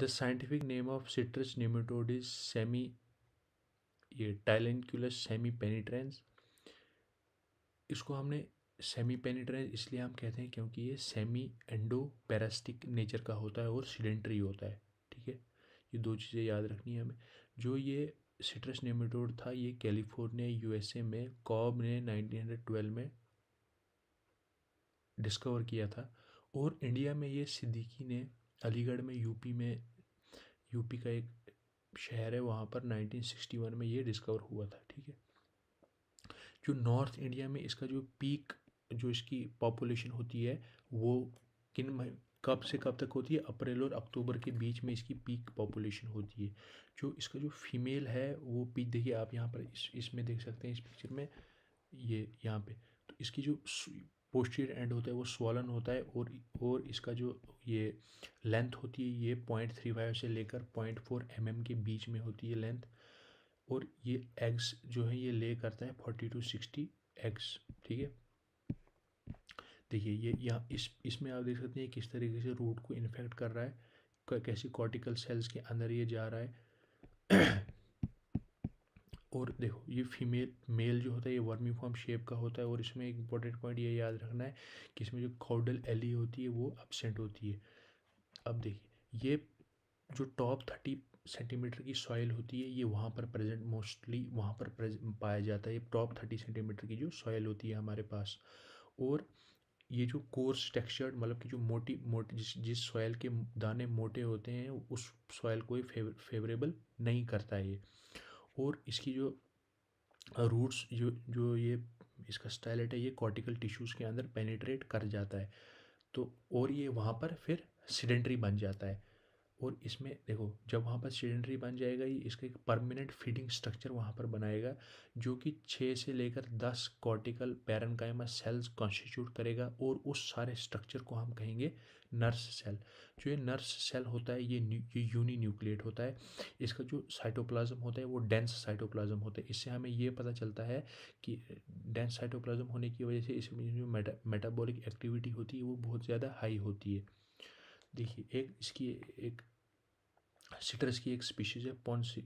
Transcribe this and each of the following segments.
the scientific name of citrus nematode semi ये Tylenchulus semi पेनीट्रेंस इसको हमने सेमी पेनीट्रेंस इसलिए हम कहते हैं क्योंकि ये सेमी एंडोपेरास्टिक नेचर का होता है और सिलेंट्री होता है ठीक है ये दो चीज़ें याद रखनी है हमें जो ये सिट्रस नेमेटोड था ये कैलिफोर्निया यूएसए में कॉब ने 1912 में डिस्कवर किया था और इंडिया में ये सिद्दीकी ने अलीगढ़ में यूपी में यूपी का एक शहर है वहाँ पर 1961 में ये डिस्कवर हुआ था ठीक है जो नॉर्थ इंडिया में इसका जो पीक जो इसकी पॉपुलेशन होती है वो किन कब से कब तक होती है अप्रैल और अक्टूबर के बीच में इसकी पीक पॉपुलेशन होती है जो इसका जो फीमेल है वो पीक देखिए आप यहाँ पर इस इसमें देख सकते हैं इस पिक्चर में ये यहाँ पे तो इसकी जो पोस्टियर एंड होता है वो स्वलन होता है और और इसका जो ये लेंथ होती है ये पॉइंट थ्री फाइव से लेकर पॉइंट फोर एम एम के बीच में होती है लेंथ और ये एग्स जो है ये ले करता है फोर्टी टू सिक्सटी एग्स ठीक है देखिए ये यहाँ इस इसमें आप देख सकते हैं किस तरीके से रूट को इन्फेक्ट कर रहा है कैसे कॉर्टिकल सेल्स के अंदर ये जा रहा है और देखो ये फीमेल मेल जो होता है ये वर्मी फॉर्म शेप का होता है और इसमें एक इंपॉर्टेंट पॉइंट ये याद रखना है कि इसमें जो कॉडल एली होती है वो एबसेंट होती है अब देखिए ये जो टॉप थर्टी सेंटीमीटर की सॉइल होती है ये वहाँ पर प्रेजेंट मोस्टली वहाँ पर पाया जाता है ये टॉप थर्टी सेंटीमीटर की जो सॉइल होती है हमारे पास और ये जो कोर्स टेक्सचर्ड मतलब कि जो मोटी मोटी जिस जिस सॉयल के दाने मोटे होते हैं उस सॉइल को फेवर फेवरेबल नहीं करता है ये और इसकी जो रूट्स जो जो ये इसका स्टाइलेट है ये कॉर्टिकल टिश्यूज़ के अंदर पेनिट्रेट कर जाता है तो और ये वहाँ पर फिर सीडेंट्री बन जाता है और इसमें देखो जब वहाँ पर सिलेंडरी बन जाएगा ये इसका एक परमानेंट फीडिंग स्ट्रक्चर वहाँ पर बनाएगा जो कि छः से लेकर दस कॉर्टिकल पैरनकाइमा सेल्स कॉन्स्टिट्यूट करेगा और उस सारे स्ट्रक्चर को हम कहेंगे नर्स सेल जो ये नर्स सेल होता है ये ये यूनी न्यूक्लिएट होता है इसका जो साइटोप्लाज्म होता है वो डेंस साइटोप्लाज्म होता है इससे हमें ये पता चलता है कि डेंस साइटोप्लाज्म होने की वजह से इसमें जो मेटाबॉलिक एक्टिविटी होती है वो बहुत ज़्यादा हाई होती है देखिए एक इसकी एक सिट्रस की एक स्पीशीज़ है पॉन्सी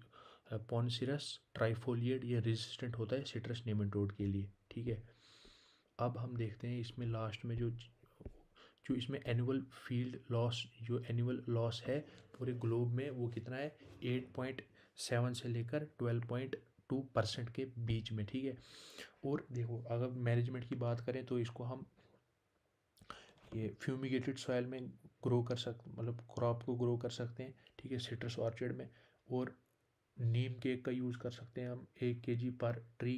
पॉन्सिरस ट्राइफोलियड ये रेजिस्टेंट होता है सिट्रस नेमेटोड के लिए ठीक है अब हम देखते हैं इसमें लास्ट में जो जो इसमें एनुअल फील्ड लॉस जो एनुअल लॉस है पूरे ग्लोब में वो कितना है एट पॉइंट सेवन से लेकर ट्वेल्व पॉइंट टू परसेंट के बीच में ठीक है और देखो अगर मैनेजमेंट की बात करें तो इसको हम ये फ्यूमिगेटेड सॉयल में ग्रो कर सक मतलब क्रॉप को ग्रो कर सकते हैं ठीक है सिट्रस ऑर्चर्ड में और नीम केक का यूज़ कर सकते हैं हम एक के जी पर ट्री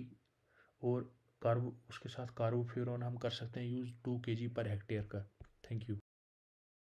और कार्बो उसके साथ कार्बोफ्यूरोन हम कर सकते हैं यूज़ टू के जी पर हेक्टेयर का थैंक यू